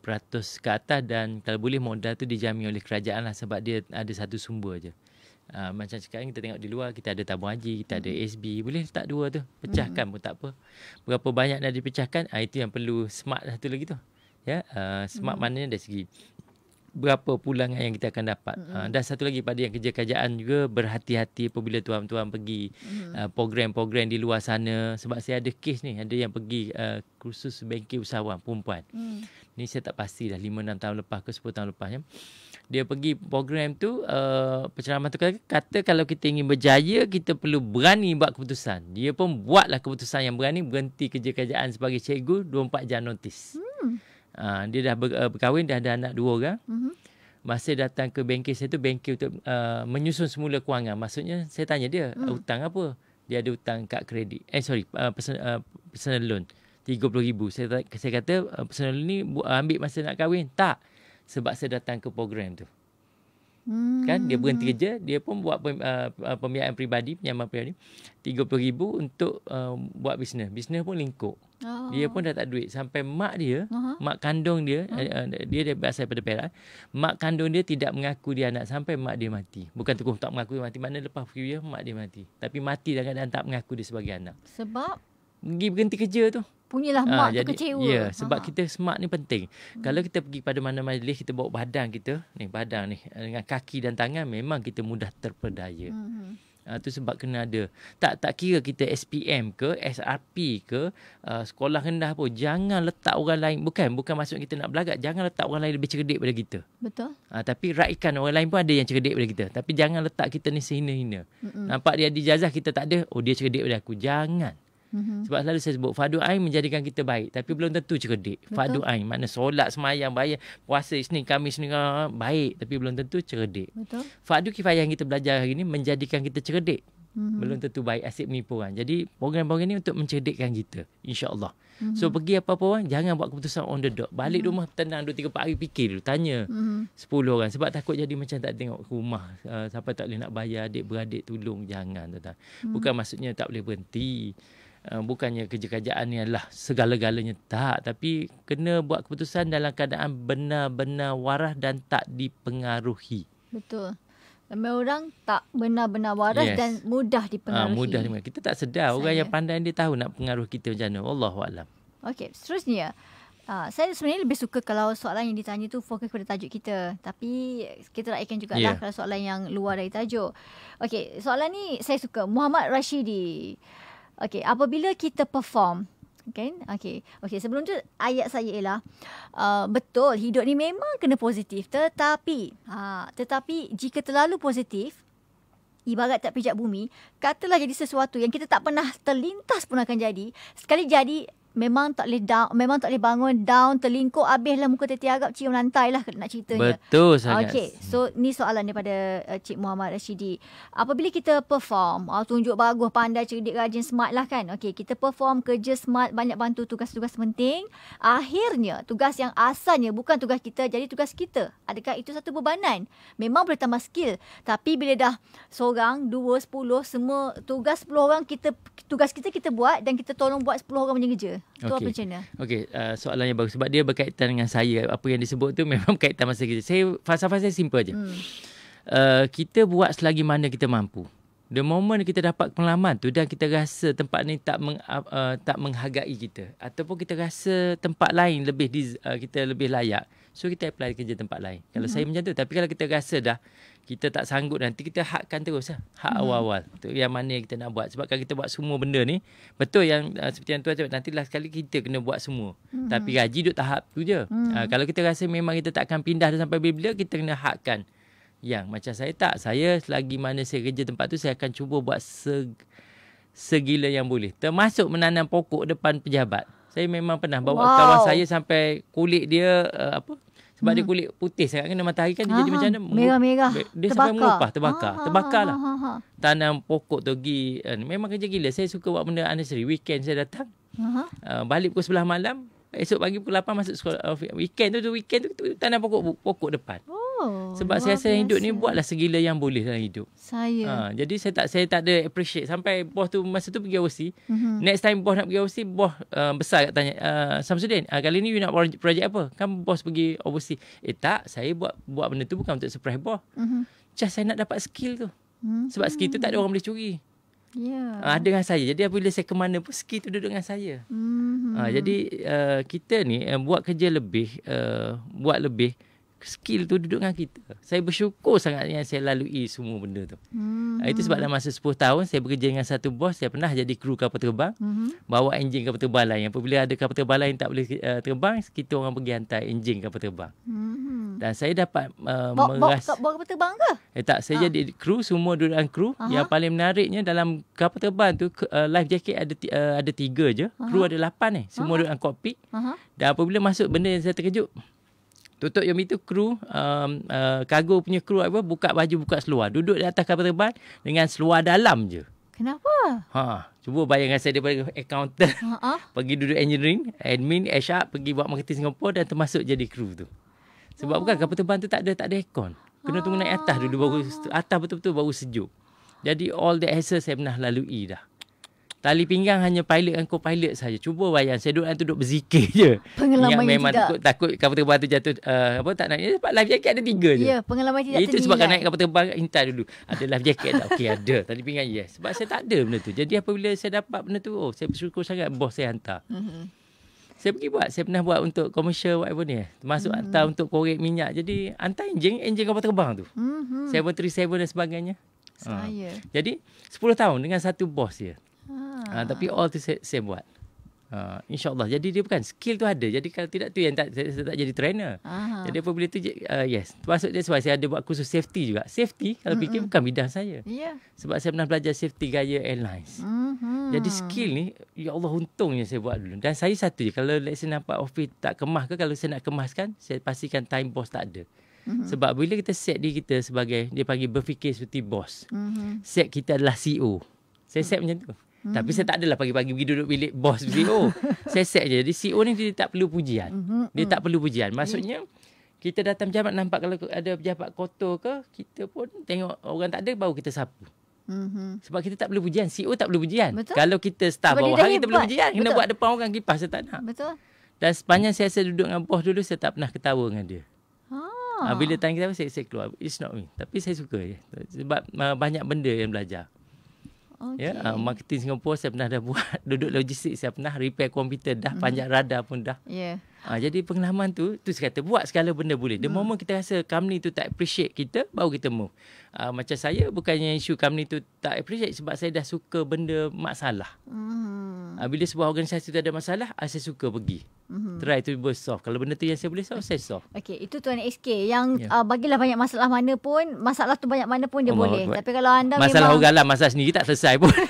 ke atas dan kalau boleh modal tu dijamin oleh kerajaan lah sebab dia ada satu sumber je. Uh, macam sekarang kita tengok di luar kita ada tabung haji kita ada hmm. SB boleh letak dua tu hmm. pecahkan hmm. pun tak apa berapa banyak dah dipecahkan uh, itu yang perlu smart satu lagi tu ya yeah? uh, smart hmm. mana dari segi berapa pulangan yang kita akan dapat. Mm-hmm. dan satu lagi pada yang kerja kerajaan juga berhati-hati apabila tuan-tuan pergi mm-hmm. program-program di luar sana sebab saya ada kes ni ada yang pergi uh, kursus bengkel usahawan perempuan. Mm. Ni saya tak pasti dah 5 6 tahun lepas ke 10 tahun lepas ya. Dia pergi program tu uh, penceramah tu kata kalau kita ingin berjaya kita perlu berani buat keputusan. Dia pun buatlah keputusan yang berani berhenti kerja kerajaan sebagai cikgu 24 jam notis. Mm. Uh, dia dah ber, uh, berkahwin, dah ada anak dua orang. Mm-hmm. Masa datang ke bengkel saya tu, bengkel untuk uh, eh, menyusun semula kewangan. Maksudnya, saya tanya dia, mm. hutang apa? Dia ada hutang kad kredit. Eh, sorry, uh, eh, personal, uh, personal loan. RM30,000. Saya, saya kata, uh, personal loan ni uh, ambil masa nak kahwin. Tak. Sebab saya datang ke program tu. Mm. Hmm. Kan dia berhenti hmm. kerja, dia pun buat pem, uh, uh pembiayaan peribadi, pinjaman peribadi 30,000 untuk uh, buat bisnes. Bisnes pun lingkup. Oh. Dia pun dah tak duit sampai mak dia, uh-huh. mak kandung dia, uh-huh. uh, dia dia berasal daripada Perak. Mak kandung dia tidak mengaku dia anak sampai mak dia mati. Bukan tukuh tak mengaku dia mati, mana lepas few year mak dia mati. Tapi mati dalam keadaan tak mengaku dia sebagai anak. Sebab pergi berhenti kerja tu. Punyalah ah, mak ha, tu kecewa. Ya, sebab ha. kita semak ni penting. Hmm. Kalau kita pergi pada mana majlis, kita bawa badan kita. Ni badan ni. Eh, dengan kaki dan tangan memang kita mudah terpedaya. Hmm. Uh, tu sebab kena ada tak tak kira kita SPM ke SRP ke uh, sekolah rendah pun jangan letak orang lain bukan bukan maksud kita nak belagak jangan letak orang lain lebih cerdik pada kita betul uh, tapi raikan orang lain pun ada yang cerdik pada kita tapi jangan letak kita ni sehina-hina mm nampak dia di jazah kita tak ada oh dia cerdik pada aku jangan Mm-hmm. Sebab selalu saya sebut fardu ain menjadikan kita baik tapi belum tentu cerdik. Fardu ain makna solat semayang bayar puasa Isnin Khamis ni ah, baik tapi belum tentu cerdik. Betul. Fardu kifayah yang kita belajar hari ni menjadikan kita cerdik. Mm-hmm. Belum tentu baik asyik menipu orang. Jadi program-program ini untuk mencerdikkan kita insya-Allah. Mm-hmm. So pergi apa-apa orang jangan buat keputusan on the dot. Balik mm-hmm. rumah tenang 2 3 4 hari fikir dulu tanya mm-hmm. orang sebab takut jadi macam tak tengok rumah uh, siapa tak boleh nak bayar adik beradik tolong jangan Mm-hmm. Bukan maksudnya tak boleh berhenti. Eh, bukannya kerja-kerjaan ni adalah segala-galanya tak tapi kena buat keputusan dalam keadaan benar-benar waras dan tak dipengaruhi betul Ramai orang tak benar-benar waras yes. dan mudah ah, dipengaruhi. Ha, mudah dipengaruhi. Kita tak sedar. Saya. Orang yang pandai dia tahu nak pengaruh kita macam mana. Wallahualam. Okey, seterusnya. Uh, saya sebenarnya lebih suka kalau soalan yang ditanya tu fokus kepada tajuk kita. Tapi kita raikan juga yeah. lah ya. soalan yang luar dari tajuk. Okey, soalan ni saya suka. Muhammad Rashidi. Okay, apabila kita perform, kan? Okay, okay. Sebelum tu ayat saya ialah uh, betul hidup ni memang kena positif. Tetapi, ha, tetapi jika terlalu positif, ibarat tak pijak bumi, katalah jadi sesuatu yang kita tak pernah terlintas pun akan jadi. Sekali jadi, memang tak boleh down, memang tak boleh bangun down terlingkuk lah muka tertiagap cium lantai lah nak ceritanya. Betul sangat. Okey, so ni soalan daripada uh, Cik Muhammad Rashidi. Apabila kita perform, uh, tunjuk bagus, pandai, cerdik, rajin, smart lah kan. Okey, kita perform kerja smart, banyak bantu tugas-tugas penting. Akhirnya, tugas yang asalnya bukan tugas kita jadi tugas kita. Adakah itu satu bebanan? Memang boleh tambah skill. Tapi bila dah seorang, dua, sepuluh, semua tugas sepuluh orang kita tugas kita kita buat dan kita tolong buat sepuluh orang punya kerja. Itu okay. apa macam mana? Okey, uh, soalan yang bagus. Sebab dia berkaitan dengan saya. Apa yang disebut tu memang *laughs* berkaitan masa kita. Saya, fasa-fasa simple je. Hmm. Uh, kita buat selagi mana kita mampu. The moment kita dapat pengalaman tu dan kita rasa tempat ni tak meng, uh, uh tak menghargai kita ataupun kita rasa tempat lain lebih uh, kita lebih layak. So kita apply kerja tempat lain. Kalau mm-hmm. saya macam tu. Tapi kalau kita rasa dah kita tak sanggup nanti kita hakkan terus lah. Hak mm awal-awal. Tu yang mana kita nak buat. Sebab kalau kita buat semua benda ni. Betul yang uh, seperti yang tuan cakap. Nanti last kali kita kena buat semua. Mm-hmm. Tapi gaji duduk tahap tu je. Mm-hmm. Uh, kalau kita rasa memang kita tak akan pindah dah sampai bila-bila. Kita kena hakkan. Yang macam saya tak. Saya selagi mana saya kerja tempat tu. Saya akan cuba buat se segila yang boleh. Termasuk menanam pokok depan pejabat. Saya memang pernah bawa wow. kawan saya sampai kulit dia uh, apa? Sebab hmm. dia kulit putih sangat kena matahari kan dia jadi macam mana? Merah-merah. Dia terbakar. sampai mengupah, terbakar. Aha, Terbakarlah. Ha, ah, ah, ah. Tanam pokok tu pergi. Uh, memang kerja gila. Saya suka buat benda unnecessary. Weekend saya datang. Uh, balik pukul sebelah malam. Esok pagi pukul 8 masuk sekolah. Uh, weekend tu, tu weekend tu, tu, tanam pokok pokok depan. Oh. Oh, Sebab saya rasa hidup ni buatlah segila yang boleh dalam hidup. Saya. Ha, jadi saya tak saya tak ada appreciate sampai bos tu masa tu pergi overseas. Mm-hmm. Next time bos nak pergi overseas, bos uh, besar kat tanya, uh, Samsudin, uh, kali ni you nak projek apa? Kan bos pergi overseas. Eh tak, saya buat buat benda tu bukan untuk surprise bos. mm Just saya nak dapat skill tu. Mm-hmm. Sebab skill tu tak ada orang boleh curi. Ya. Yeah. Ha, dengan saya. Jadi apabila saya ke mana pun skill tu duduk dengan saya. Mm-hmm. Ha, jadi uh, kita ni uh, buat kerja lebih, uh, buat lebih skill tu duduk dengan kita. Saya bersyukur sangat yang saya lalui semua benda tu. hmm ah, Itu sebab dalam masa 10 tahun saya bekerja dengan satu bos, saya pernah jadi kru kapal terbang, hmm bawa enjin kapal terbang lain. Apabila ada kapal terbang lain tak boleh uh, terbang, kita orang pergi hantar enjin kapal terbang. hmm Dan saya dapat uh, bawa, meras... Bawa, bawa kapal terbang ke? Eh tak, saya ha. jadi kru, semua duduk dalam kru. Aha. Yang paling menariknya dalam kapal terbang tu, uh, life jacket ada uh, ada tiga je. Aha. Kru ada lapan ni, eh. semua Aha. duduk dalam kopi. Aha. Dan apabila masuk benda yang saya terkejut, Tutup yang itu kru, um, uh, kargo punya kru apa, buka baju, buka seluar. Duduk di atas kapal terbang dengan seluar dalam je. Kenapa? Ha, cuba bayangkan saya daripada accountant. Uh-huh. *laughs* pergi duduk engineering, admin, HR, pergi buat marketing Singapura dan termasuk jadi kru tu. Sebab uh-huh. bukan kapal terbang tu tak ada, tak ada aircon. Kena tunggu naik atas dulu, baru, ah. atas betul-betul baru sejuk. Jadi all the hassle saya pernah lalui dah. Tali pinggang hanya pilot dan co-pilot saja. Cuba bayang saya duduk dan duduk berzikir je. Pengalaman yang memang tidak. takut takut kapal terbang tu jatuh uh, apa tak naik. Sebab life jacket ada tiga je. Ya, pengalaman tidak Itu sebab naik kapal terbang intai dulu. Ada life jacket tak? Okey, ada. Tali pinggang yes. Sebab saya tak ada benda tu. Jadi apabila saya dapat benda tu, oh, saya bersyukur sangat bos saya hantar. Mhm. Saya pergi buat. Saya pernah buat untuk komersial whatever ni. Eh. Termasuk mhm. hantar mm-hmm. untuk korek minyak. Jadi hantar enjin, enjin kapal terbang tu. Mm-hmm. 737 dan sebagainya. Saya. Ha. Jadi 10 tahun dengan satu bos dia. Ha. Uh, tapi all tu saya, saya buat. Uh, InsyaAllah. Jadi dia bukan skill tu ada. Jadi kalau tidak tu yang tak, saya, saya tak jadi trainer. Aha. Jadi apabila tu, uh, yes. Maksudnya sebab saya ada buat khusus safety juga. Safety kalau mm-hmm. fikir bukan bidang saya. Yeah. Sebab saya pernah belajar safety gaya airlines. Mm-hmm. Jadi skill ni, ya Allah untungnya saya buat dulu. Dan saya satu je. Kalau let's say nampak office tak kemas ke, kalau saya nak kemaskan, saya pastikan time boss tak ada. Mm-hmm. Sebab bila kita set diri kita sebagai, dia panggil berfikir seperti boss. Mm-hmm. Set kita adalah CEO. Saya set mm-hmm. macam tu. Tapi saya tak adalah pagi-pagi pergi duduk bilik bos CEO. *laughs* saya set je. Jadi CEO ni dia tak perlu pujian. Mm-hmm. Dia tak mm. perlu pujian. Maksudnya kita datang pejabat nampak kalau ada pejabat kotor ke, kita pun tengok orang tak ada baru kita sapu. Mm-hmm. Sebab kita tak perlu pujian. CEO tak perlu pujian. Betul? Kalau kita staff Sebab bawah, kita perlu pujian. Kena buat depan orang kipas, saya tak nak. Betul. Dan sepanjang saya rasa duduk dengan bos dulu, saya tak pernah ketawa dengan dia. Ha. Ah. Bila tanya kita, saya, saya keluar. It's not me. Tapi saya suka. Sebab uh, banyak benda yang belajar okay. ya uh, marketing Singapore saya pernah dah buat *laughs* duduk logistik saya pernah repair komputer dah mm-hmm. panjat radar pun dah yeah. Ya. uh, jadi pengalaman tu tu saya kata buat segala benda boleh the mm. moment kita rasa company tu tak appreciate kita baru kita move uh, macam saya bukannya isu company tu tak appreciate sebab saya dah suka benda masalah. Mm. Uh, bila sebuah organisasi tu ada masalah, uh, saya suka pergi. Mm-hmm. Try to be solve. Kalau benda tu yang saya boleh solve, saya solve. Okey, itu tuan SK yang yeah. Ya. uh, bagilah banyak masalah mana pun, masalah tu banyak mana pun dia Allah boleh. Allah. Tapi kalau anda masalah memang masalah lah masalah sendiri tak selesai pun. *laughs*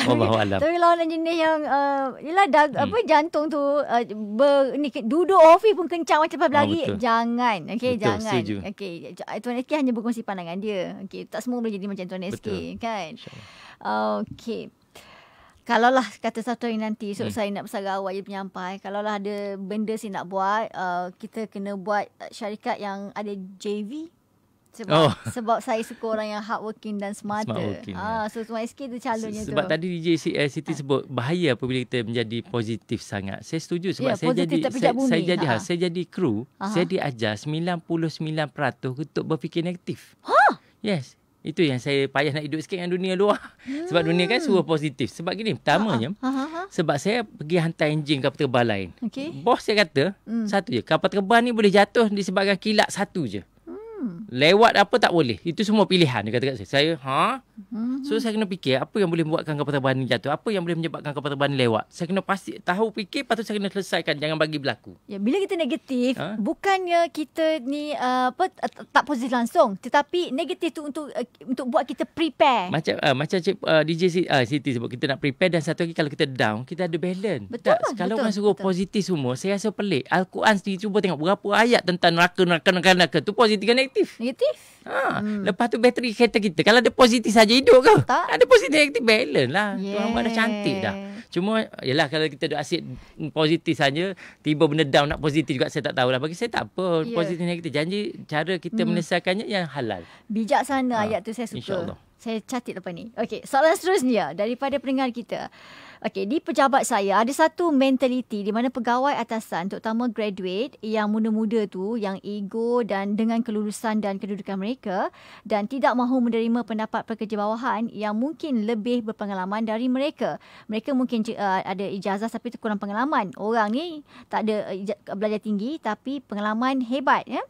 Allahuakbar. Tapi kalau orang jenis yang uh, yalah dah hmm. apa jantung tu uh, ber, ni duduk office pun kencang macam apa lagi, oh, jangan. Okay, betul. jangan. Setuju. Okay, tuan SK hanya berkongsi pandangan dia. Okey, tak semua boleh jadi macam Tuan SK kan. Okey. Kalau lah kata satu hari nanti esok hmm. saya nak bersara awak je penyampai. Eh. Kalau lah ada benda saya nak buat, uh, kita kena buat uh, syarikat yang ada JV. Sebab, oh. *laughs* sebab saya suka orang yang hardworking dan smarter. Smart working, ah, yeah. So, Tuan SK tu calonnya tu. Sebab tadi DJ eh, Siti ah. sebut bahaya apabila kita menjadi positif sangat. Saya setuju sebab yeah, saya, jadi, saya, saya, jadi, ha. Ah. saya jadi kru, Aha. saya diajar 99% untuk berfikir negatif. Ha? Yes. Itu yang saya payah nak hidup sikit dengan dunia luar. Hmm. Sebab dunia kan suruh positif. Sebab gini, pertamanya, ha, ha, ha. sebab saya pergi hantar enjin kapal terbang lain. Okay. Bos saya kata, hmm. satu je. Kapal terbang ni boleh jatuh disebabkan kilat satu je. Hmm. Lewat apa tak boleh. Itu semua pilihan dia kata kat saya. Saya, ha? Hmm. So saya kena fikir apa yang boleh buatkan kapal terbang ni jatuh? Apa yang boleh menyebabkan kapal terbang ni lewat? Saya kena pasti tahu fikir patut saya kena selesaikan jangan bagi berlaku. Ya bila kita negatif ha? bukannya kita ni uh, apa tak positif langsung tetapi negatif tu untuk uh, untuk buat kita prepare. Macam uh, macam cik, uh, DJ uh, Siti sebut kita nak prepare dan satu lagi kalau kita down kita ada balance. Betul. Tak? Lah, kalau betul, orang suruh betul. positif semua saya rasa pelik. Al-Quran sendiri cuba tengok berapa ayat tentang neraka neraka neraka tu positif ke negatif? Negatif. Ha. Hmm. Lepas tu bateri kereta kita kalau ada positif saja je hidup ke? Tak. Ada positif negatif balance lah. Yeah. Tuhan dah cantik dah. Cuma yalah kalau kita duk asyik positif saja, tiba benda down nak positif juga saya tak tahulah. Bagi saya tak apa. Yeah. Positif negatif janji cara kita hmm. menyelesaikannya yang halal. Bijaksana ha. ayat tu saya suka. InsyaAllah. Saya catit lepas ni. Okey, soalan seterusnya daripada pendengar kita. Okey, di pejabat saya ada satu mentaliti di mana pegawai atasan terutama graduate yang muda-muda tu yang ego dan dengan kelulusan dan kedudukan mereka dan tidak mahu menerima pendapat pekerja bawahan yang mungkin lebih berpengalaman dari mereka. Mereka mungkin uh, ada ijazah tapi kurang pengalaman. Orang ni tak ada uh, belajar tinggi tapi pengalaman hebat ya. Yeah?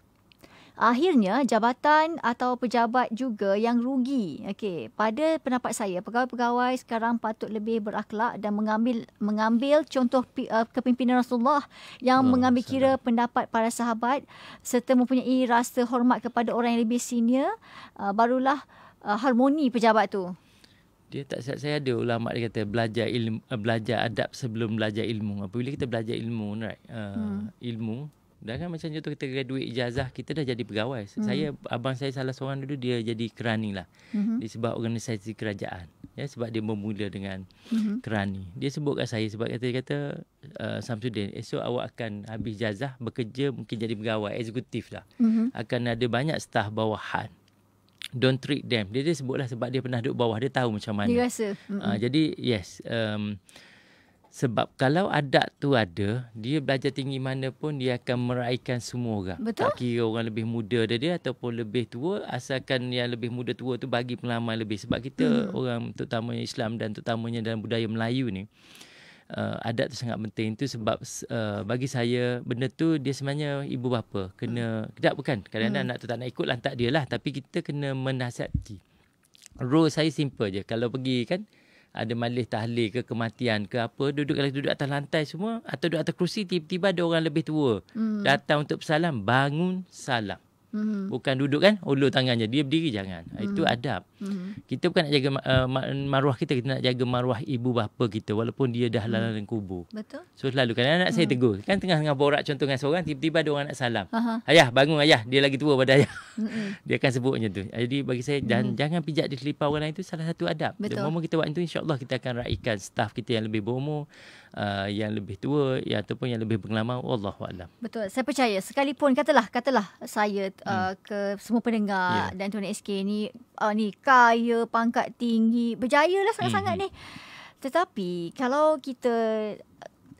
akhirnya jabatan atau pejabat juga yang rugi. Okey, pada pendapat saya pegawai-pegawai sekarang patut lebih berakhlak dan mengambil mengambil contoh uh, kepimpinan Rasulullah yang oh, mengambil sahabat. kira pendapat para sahabat serta mempunyai rasa hormat kepada orang yang lebih senior uh, barulah uh, harmoni pejabat tu. Dia tak saya ada ulama dia kata belajar ilmu belajar adab sebelum belajar ilmu. Apabila kita belajar ilmu, right? Uh, hmm. ilmu Dah kan macam contoh kita kira duit ijazah, kita dah jadi pegawai. Mm. Saya, abang saya salah seorang dulu, dia jadi kerani lah. Mm-hmm. Disebab organisasi kerajaan. Ya, sebab dia bermula dengan mm-hmm. kerani. Dia sebut kat saya sebab kata, dia kata, uh, Samsudin, esok awak akan habis jazah, bekerja mungkin jadi pegawai, eksekutif lah. Mm-hmm. Akan ada banyak staf bawahan. Don't treat them. Dia, dia sebutlah sebab dia pernah duduk bawah, dia tahu macam mana. Dia rasa. Mm-hmm. Uh, jadi, yes. Um, sebab kalau adat tu ada, dia belajar tinggi mana pun dia akan meraihkan semua orang. Betul. Tak kira orang lebih muda ada dia ataupun lebih tua, asalkan yang lebih muda tua tu bagi pengalaman lebih. Sebab kita hmm. orang terutamanya Islam dan terutamanya dalam budaya Melayu ni, uh, adat tu sangat penting. Itu sebab uh, bagi saya benda tu dia sebenarnya ibu bapa kena, hmm. tak bukan? Kadang-kadang hmm. anak tu tak nak ikut lantak dia lah. Tapi kita kena menasihati. Rule saya simple je. Kalau pergi kan, ada malih tahlil ke kematian ke apa duduk kalau duduk atas lantai semua atau duduk atas kerusi tiba-tiba ada orang lebih tua hmm. datang untuk salam, bangun salam hmm Bukan duduk kan Ulur tangan je Dia berdiri jangan hmm Itu mm-hmm. adab hmm Kita bukan nak jaga uh, Maruah kita Kita nak jaga maruah Ibu bapa kita Walaupun dia dah mm-hmm. lalang kubur Betul So selalu kan Anak hmm saya mm-hmm. tegur Kan tengah-tengah borak Contoh dengan seorang Tiba-tiba ada orang nak salam uh Ayah bangun ayah Dia lagi tua pada ayah hmm *laughs* Dia akan sebut macam tu Jadi bagi saya hmm dan Jangan pijak di selipar orang lain Itu salah satu adab Betul Dan kita buat itu InsyaAllah kita akan raikan Staff kita yang lebih berumur uh, yang lebih tua ya ataupun yang lebih pengalaman wallahu alam. Betul. Saya percaya sekalipun katalah katalah saya uh, hmm. ke semua pendengar yeah. dan tuan SK ni uh, ni kaya pangkat tinggi berjaya lah sangat-sangat hmm. ni. Tetapi kalau kita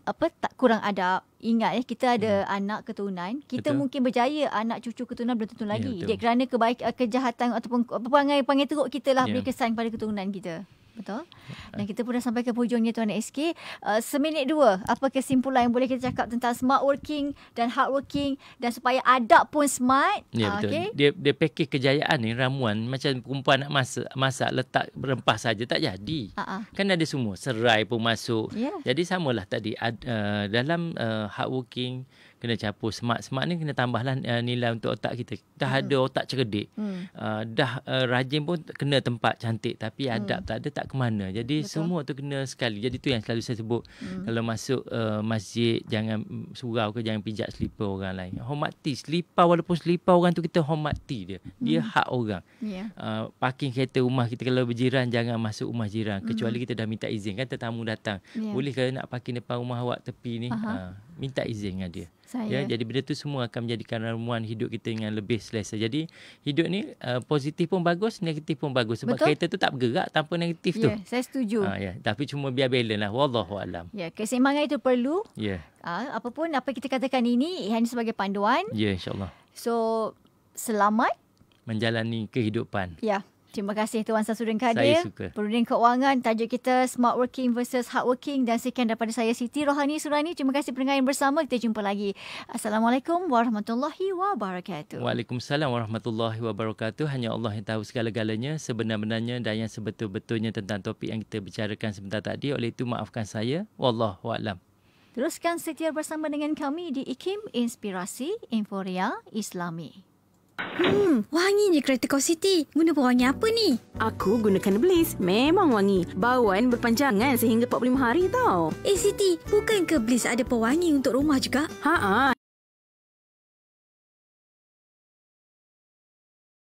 apa tak kurang ada ingat eh kita ada hmm. anak keturunan kita betul. mungkin berjaya anak cucu keturunan belum tentu ya, lagi ya, dia kerana kebaik kejahatan ataupun perangai-perangai teruk kita lah ya. beri kesan pada keturunan kita Betul. Ya. Dan kita pun dah sampai ke hujungnya Tuan SK. Uh, seminit dua, apa kesimpulan yang boleh kita cakap tentang smart working dan hard working dan supaya adab pun smart. Ya, uh, betul. Okay. Dia, dia pakej kejayaan ni, ramuan. Macam perempuan nak masak, masak letak rempah saja tak jadi. Uh-uh. Kan ada semua. Serai pun masuk. Yeah. Jadi samalah tadi. uh, dalam uh, hard working, kena capur smart smart ni kena tambahlah uh, nilai untuk otak kita dah hmm. ada otak cerdik hmm. uh, dah uh, rajin pun kena tempat cantik tapi hmm. adab tak ada tak ke mana jadi Betul. semua tu kena sekali jadi tu yang selalu saya sebut hmm. kalau masuk uh, masjid jangan surau ke jangan pijak selipar orang lain hormati selipar walaupun selipar orang tu kita hormati dia dia hmm. hak orang yeah. Ya. uh, parking kereta rumah kita kalau berjiran jangan masuk rumah jiran kecuali hmm. kita dah minta izin kan tetamu datang yeah. boleh ke nak parking depan rumah awak tepi ni uh-huh. uh, minta izin dengan dia. Saya. Ya, jadi benda tu semua akan menjadikan ramuan hidup kita dengan lebih selesa. Jadi hidup ni uh, positif pun bagus, negatif pun bagus sebab Betul? kereta tu tak bergerak tanpa negatif yeah, tu. Ya, saya setuju. Ha, ya, tapi cuma biar balance lah wallahu alam. Ya, yeah, keseimbangan itu perlu. Ya. Yeah. Uh, apapun apa kita katakan ini hanya sebagai panduan. Ya, yeah, insyaAllah. So, selamat menjalani kehidupan. Ya. Yeah. Terima kasih Tuan Sasudin Kadir. Saya suka. Perunding Keuangan, tajuk kita Smart Working versus Hard Working. Dan sekian daripada saya Siti Rohani Surani. Terima kasih pendengar yang bersama. Kita jumpa lagi. Assalamualaikum warahmatullahi wabarakatuh. Waalaikumsalam warahmatullahi wabarakatuh. Hanya Allah yang tahu segala-galanya, sebenar-benarnya dan yang sebetul-betulnya tentang topik yang kita bicarakan sebentar tadi. Oleh itu, maafkan saya. Wallahu a'lam. Teruskan setia bersama dengan kami di IKIM Inspirasi Inforia Islami. Hmm, wangi je kereta kau Siti. Guna pewangi apa ni? Aku gunakan Bliss. Memang wangi. Bauan berpanjangan sehingga 45 hari tau. Eh Siti, bukankah Bliss ada pewangi untuk rumah juga? Ha.